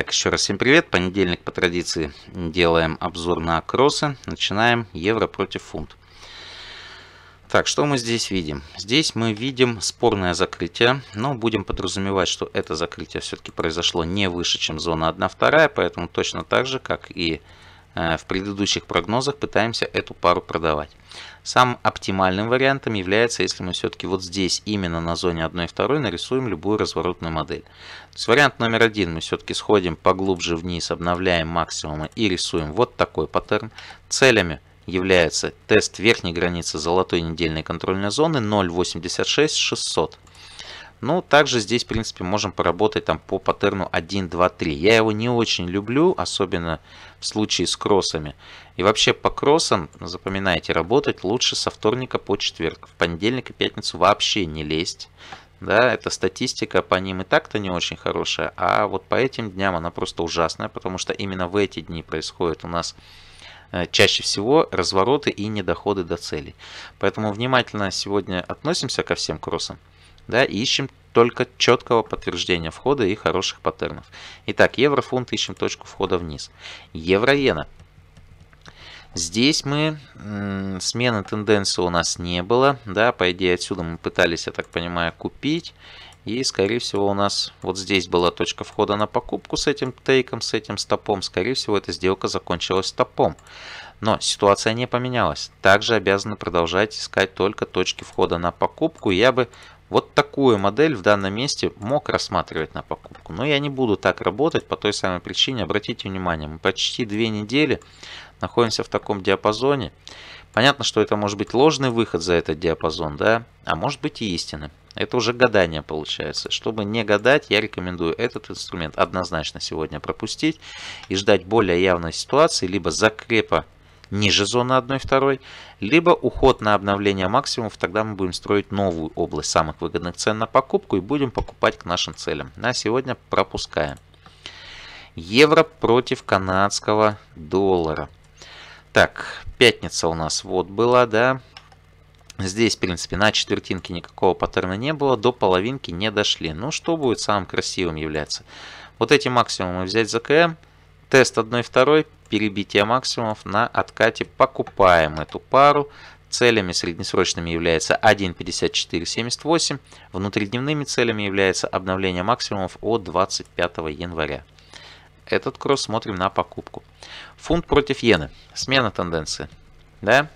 Итак, еще раз всем привет. Понедельник по традиции делаем обзор на кроссы. Начинаем евро против фунт. Так, что мы здесь видим? Здесь мы видим спорное закрытие, но будем подразумевать, что это закрытие все-таки произошло не выше, чем зона 1.2, поэтому точно так же, как и Э, в предыдущих прогнозах пытаемся эту пару продавать. Самым оптимальным вариантом является, если мы все-таки вот здесь, именно на зоне 1 и нарисуем любую разворотную модель. То есть вариант номер один, мы все-таки сходим поглубже вниз, обновляем максимумы и рисуем вот такой паттерн. Целями является тест верхней границы золотой недельной контрольной зоны 0.86600. Ну, также здесь, в принципе, можем поработать там по паттерну 1, 2, 3. Я его не очень люблю, особенно в случае с кроссами. И вообще по кроссам, запоминайте, работать лучше со вторника по четверг. В понедельник и пятницу вообще не лезть. Да, это статистика по ним и так-то не очень хорошая, а вот по этим дням она просто ужасная, потому что именно в эти дни происходит у нас э, чаще всего развороты и недоходы до целей. Поэтому внимательно сегодня относимся ко всем кроссам да, и ищем только четкого подтверждения входа и хороших паттернов. Итак, еврофунт ищем точку входа вниз. Евровена. Здесь мы, смены тенденции у нас не было, да, по идее отсюда мы пытались, я так понимаю, купить. И, скорее всего, у нас вот здесь была точка входа на покупку с этим тейком, с этим стопом. Скорее всего, эта сделка закончилась стопом. Но ситуация не поменялась. Также обязаны продолжать искать только точки входа на покупку. Я бы вот такую модель в данном месте мог рассматривать на покупку, но я не буду так работать по той самой причине. Обратите внимание, мы почти две недели находимся в таком диапазоне. Понятно, что это может быть ложный выход за этот диапазон, да, а может быть и истинный. Это уже гадание получается. Чтобы не гадать, я рекомендую этот инструмент однозначно сегодня пропустить и ждать более явной ситуации, либо закрепа ниже зоны 1,2, либо уход на обновление максимумов, тогда мы будем строить новую область самых выгодных цен на покупку и будем покупать к нашим целям. На сегодня пропускаем. Евро против канадского доллара. Так, пятница у нас вот была, да. Здесь, в принципе, на четвертинке никакого паттерна не было, до половинки не дошли. Ну, что будет самым красивым являться? Вот эти максимумы взять за КМ, тест 1,2, перебития максимумов на откате покупаем эту пару. Целями среднесрочными является 1.5478, внутридневными целями является обновление максимумов от 25 января. Этот кросс смотрим на покупку. Фунт против иены. Смена тенденции. Да?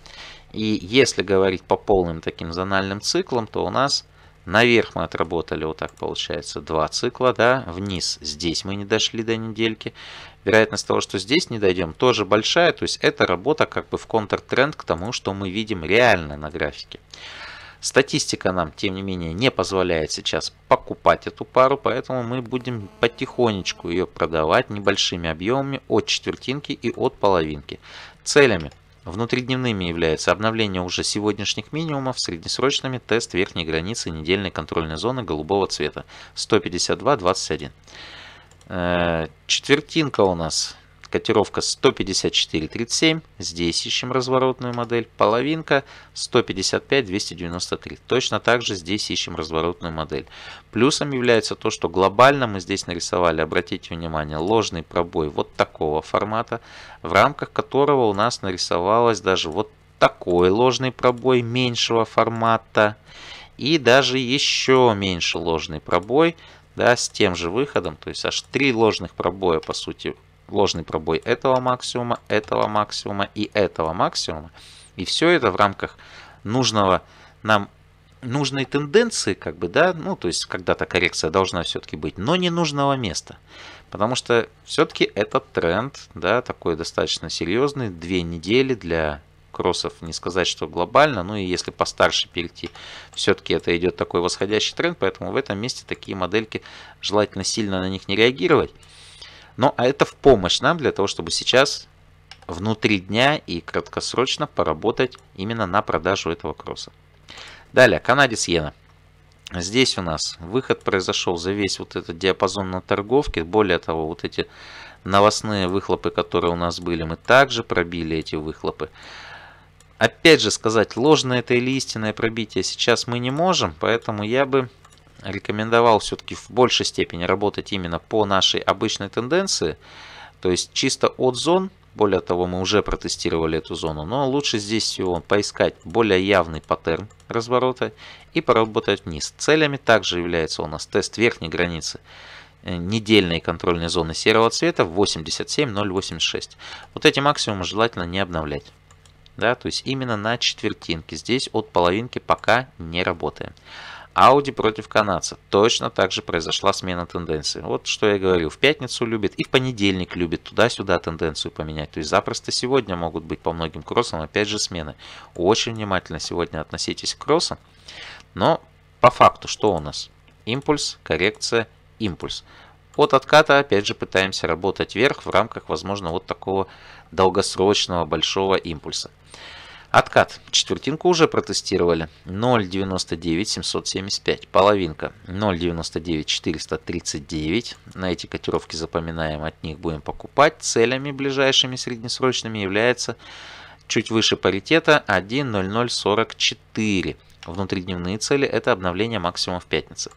И если говорить по полным таким зональным циклам, то у нас наверх мы отработали вот так получается два цикла, да, вниз здесь мы не дошли до недельки. Вероятность того, что здесь не дойдем, тоже большая, то есть это работа как бы в контртренд к тому, что мы видим реально на графике. Статистика нам, тем не менее, не позволяет сейчас покупать эту пару, поэтому мы будем потихонечку ее продавать небольшими объемами от четвертинки и от половинки. Целями внутридневными являются обновление уже сегодняшних минимумов, среднесрочными тест верхней границы недельной контрольной зоны голубого цвета 152.21. Э, четвертинка у нас. Котировка 154.37. Здесь ищем разворотную модель. Половинка 155.293. Точно так же здесь ищем разворотную модель. Плюсом является то, что глобально мы здесь нарисовали, обратите внимание, ложный пробой вот такого формата, в рамках которого у нас нарисовалась даже вот такой ложный пробой меньшего формата. И даже еще меньше ложный пробой да, с тем же выходом, то есть аж три ложных пробоя, по сути, ложный пробой этого максимума, этого максимума и этого максимума. И все это в рамках нужного нам нужной тенденции, как бы, да, ну, то есть когда-то коррекция должна все-таки быть, но не нужного места. Потому что все-таки этот тренд, да, такой достаточно серьезный, две недели для кроссов не сказать, что глобально, ну и если постарше перейти, все-таки это идет такой восходящий тренд, поэтому в этом месте такие модельки желательно сильно на них не реагировать. Но а это в помощь нам для того, чтобы сейчас внутри дня и краткосрочно поработать именно на продажу этого кросса. Далее, канадец иена. Здесь у нас выход произошел за весь вот этот диапазон на торговке. Более того, вот эти новостные выхлопы, которые у нас были, мы также пробили эти выхлопы. Опять же сказать, ложное это или истинное пробитие сейчас мы не можем, поэтому я бы рекомендовал все-таки в большей степени работать именно по нашей обычной тенденции, то есть чисто от зон, более того, мы уже протестировали эту зону, но лучше здесь всего поискать более явный паттерн разворота и поработать вниз. Целями также является у нас тест верхней границы э, недельной контрольной зоны серого цвета 87086. Вот эти максимумы желательно не обновлять да, то есть именно на четвертинке. Здесь от половинки пока не работаем. Ауди против канадца. Точно так же произошла смена тенденции. Вот что я говорил. В пятницу любит и в понедельник любит туда-сюда тенденцию поменять. То есть запросто сегодня могут быть по многим кроссам опять же смены. Очень внимательно сегодня относитесь к кроссам. Но по факту что у нас? Импульс, коррекция, импульс. От отката опять же пытаемся работать вверх в рамках, возможно, вот такого долгосрочного большого импульса. Откат. Четвертинку уже протестировали. 0,99 775. Половинка 0,99 439. На эти котировки запоминаем, от них будем покупать. Целями ближайшими среднесрочными является чуть выше паритета 1,0044. Внутридневные цели – это обновление максимум в пятницу.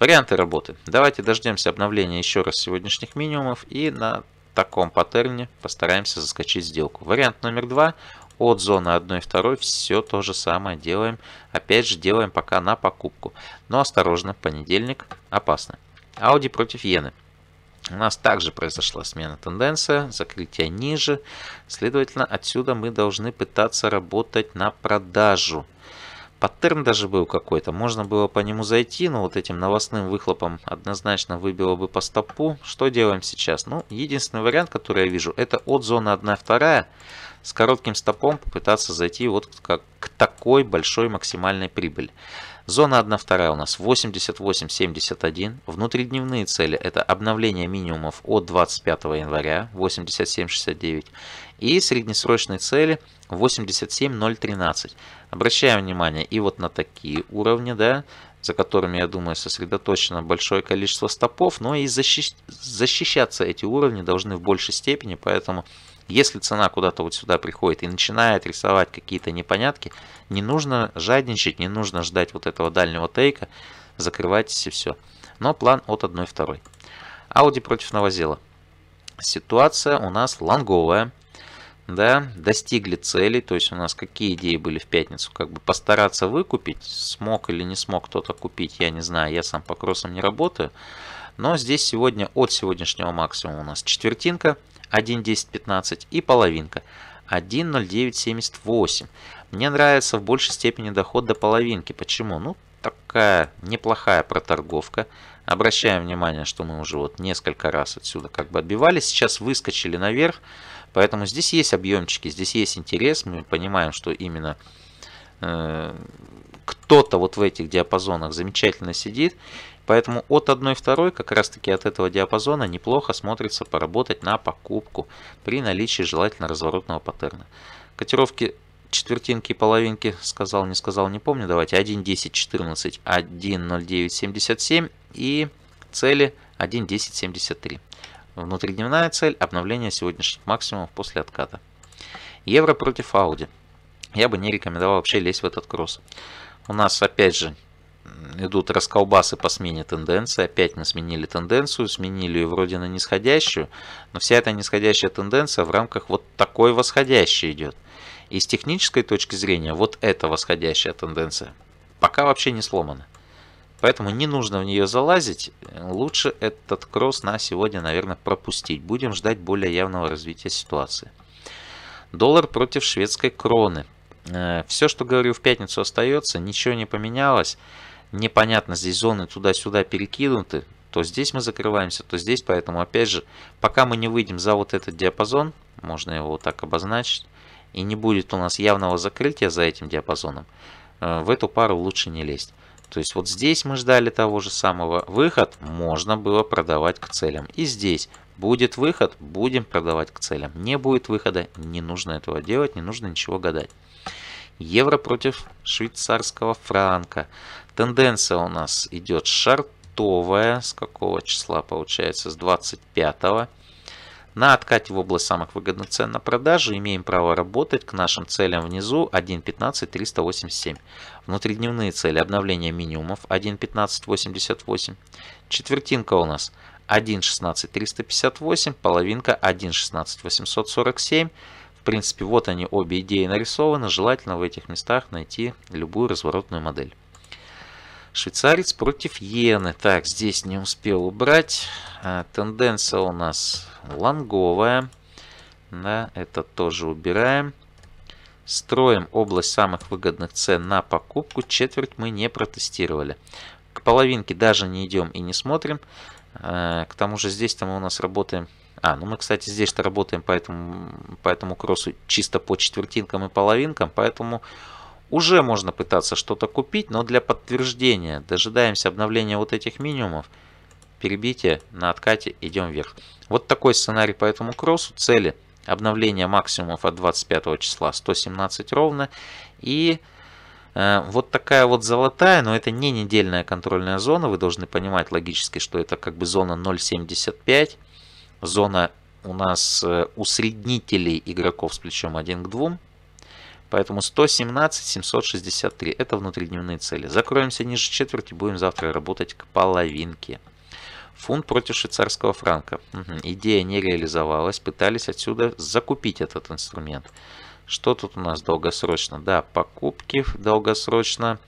Варианты работы. Давайте дождемся обновления еще раз сегодняшних минимумов и на таком паттерне постараемся заскочить сделку. Вариант номер два – от зоны 1 и 2 все то же самое делаем. Опять же делаем пока на покупку. Но осторожно, понедельник опасно. Ауди против Йены. У нас также произошла смена тенденция, закрытие ниже. Следовательно, отсюда мы должны пытаться работать на продажу. Паттерн даже был какой-то, можно было по нему зайти, но вот этим новостным выхлопом однозначно выбило бы по стопу. Что делаем сейчас? Ну, единственный вариант, который я вижу, это от зоны 1-2 с коротким стопом попытаться зайти вот как, к такой большой максимальной прибыли. Зона 1-2 у нас 88.71. Внутридневные цели это обновление минимумов от 25 января 87.69 и среднесрочные цели 87.013. Обращаем внимание и вот на такие уровни, да, за которыми, я думаю, сосредоточено большое количество стопов, но и защищ... защищаться эти уровни должны в большей степени, поэтому если цена куда-то вот сюда приходит и начинает рисовать какие-то непонятки, не нужно жадничать, не нужно ждать вот этого дальнего тейка, закрывайтесь и все. Но план от 1-2. Ауди против Новозела. Ситуация у нас лонговая. Да, достигли цели, то есть у нас какие идеи были в пятницу, как бы постараться выкупить, смог или не смог кто-то купить, я не знаю, я сам по кроссам не работаю, но здесь сегодня от сегодняшнего максимума у нас четвертинка, 1.10.15 и половинка 1.09.78. Мне нравится в большей степени доход до половинки. Почему? Ну, такая неплохая проторговка. Обращаем внимание, что мы уже вот несколько раз отсюда как бы отбивались. Сейчас выскочили наверх. Поэтому здесь есть объемчики, здесь есть интерес. Мы понимаем, что именно э, кто-то вот в этих диапазонах замечательно сидит, поэтому от 1,2 как раз таки от этого диапазона неплохо смотрится поработать на покупку при наличии желательно разворотного паттерна. Котировки четвертинки и половинки сказал, не сказал, не помню. Давайте 1.10.14, 1.09.77 и цели 1.10.73. Внутридневная цель обновление сегодняшних максимумов после отката. Евро против Ауди. Я бы не рекомендовал вообще лезть в этот кросс у нас опять же идут расколбасы по смене тенденции. Опять мы сменили тенденцию, сменили ее вроде на нисходящую, но вся эта нисходящая тенденция в рамках вот такой восходящей идет. И с технической точки зрения вот эта восходящая тенденция пока вообще не сломана. Поэтому не нужно в нее залазить. Лучше этот кросс на сегодня, наверное, пропустить. Будем ждать более явного развития ситуации. Доллар против шведской кроны. Э, Все, что говорю в пятницу остается, ничего не поменялось. Непонятно, здесь зоны туда-сюда перекинуты. То здесь мы закрываемся, то здесь. Поэтому, опять же, пока мы не выйдем за вот этот диапазон, можно его вот так обозначить, и не будет у нас явного закрытия за этим диапазоном, э, в эту пару лучше не лезть. То есть вот здесь мы ждали того же самого. Выход можно было продавать к целям. И здесь будет выход, будем продавать к целям. Не будет выхода, не нужно этого делать, не нужно ничего гадать евро против швейцарского франка. Тенденция у нас идет шартовая, с какого числа получается, с 25 -го. На откате в область самых выгодных цен на продажу имеем право работать к нашим целям внизу 1.15.387. Внутридневные цели обновления минимумов 1.15.88. Четвертинка у нас 1.16.358, половинка 1.16.847. В принципе, вот они обе идеи нарисованы. Желательно в этих местах найти любую разворотную модель. Швейцарец против иены. Так, здесь не успел убрать. А, тенденция у нас лонговая. Да, это тоже убираем. Строим область самых выгодных цен на покупку. Четверть мы не протестировали. К половинке даже не идем и не смотрим. А, к тому же здесь-то мы у нас работаем а, ну мы, кстати, здесь-то работаем по этому, по этому кроссу чисто по четвертинкам и половинкам, поэтому уже можно пытаться что-то купить, но для подтверждения дожидаемся обновления вот этих минимумов. Перебитие на откате, идем вверх. Вот такой сценарий по этому кроссу. Цели обновления максимумов от 25 числа 117 ровно. И э, вот такая вот золотая, но это не недельная контрольная зона. Вы должны понимать логически, что это как бы зона 0.75. Зона у нас э, усреднителей игроков с плечом 1 к 2. Поэтому 117, 763 это внутридневные цели. Закроемся ниже четверти, будем завтра работать к половинке. Фунт против швейцарского франка. Угу. Идея не реализовалась, пытались отсюда закупить этот инструмент. Что тут у нас долгосрочно? Да, покупки долгосрочно,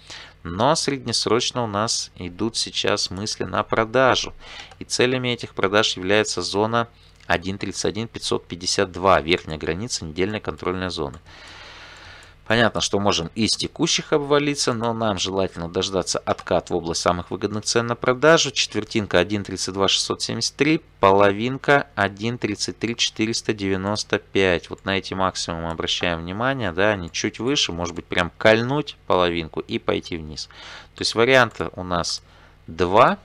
но среднесрочно у нас идут сейчас мысли на продажу. И целями этих продаж является зона 1.31.552, верхняя граница недельной контрольной зоны. Понятно, что можем и с текущих обвалиться, но нам желательно дождаться откат в область самых выгодных цен на продажу. Четвертинка 1.32673, половинка 1.33495. Вот на эти максимумы обращаем внимание, да, они чуть выше, может быть прям кольнуть половинку и пойти вниз. То есть варианта у нас два,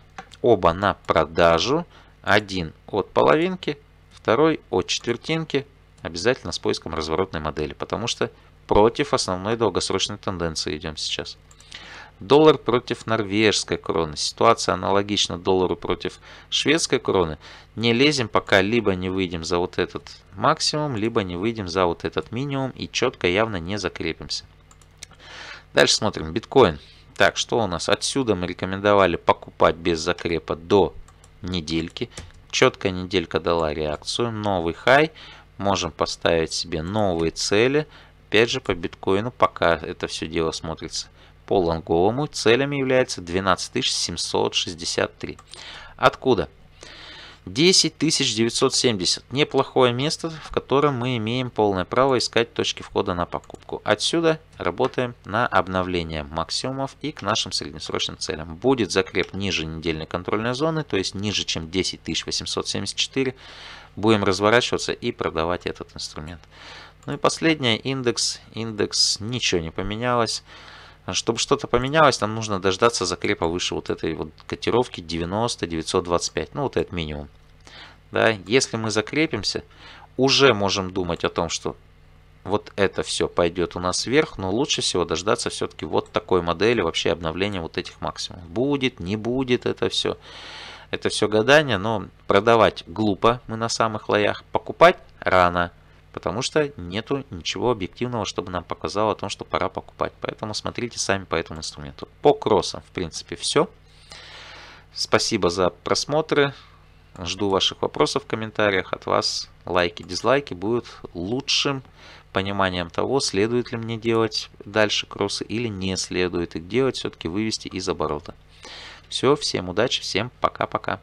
оба на продажу, один от половинки, второй от четвертинки, обязательно с поиском разворотной модели, потому что против основной долгосрочной тенденции идем сейчас. Доллар против норвежской кроны. Ситуация аналогична доллару против шведской кроны. Не лезем, пока либо не выйдем за вот этот максимум, либо не выйдем за вот этот минимум и четко явно не закрепимся. Дальше смотрим. Биткоин. Так, что у нас? Отсюда мы рекомендовали покупать без закрепа до недельки. Четкая неделька дала реакцию. Новый хай. Можем поставить себе новые цели. Опять же, по биткоину пока это все дело смотрится по лонговому, целями является 12763. Откуда? 10970. Неплохое место, в котором мы имеем полное право искать точки входа на покупку. Отсюда работаем на обновление максимумов и к нашим среднесрочным целям. Будет закреп ниже недельной контрольной зоны, то есть ниже чем 10874. Будем разворачиваться и продавать этот инструмент. Ну и последнее, индекс. Индекс, ничего не поменялось. Чтобы что-то поменялось, нам нужно дождаться закрепа выше вот этой вот котировки 90-925. Ну, вот это минимум. Да, если мы закрепимся, уже можем думать о том, что вот это все пойдет у нас вверх, но лучше всего дождаться все-таки вот такой модели, вообще обновления вот этих максимумов. Будет, не будет это все. Это все гадание, но продавать глупо мы на самых лоях, покупать рано потому что нету ничего объективного, чтобы нам показало о том, что пора покупать. Поэтому смотрите сами по этому инструменту. По кроссам, в принципе, все. Спасибо за просмотры. Жду ваших вопросов в комментариях. От вас лайки, дизлайки будут лучшим пониманием того, следует ли мне делать дальше кроссы или не следует их делать, все-таки вывести из оборота. Все, всем удачи, всем пока-пока.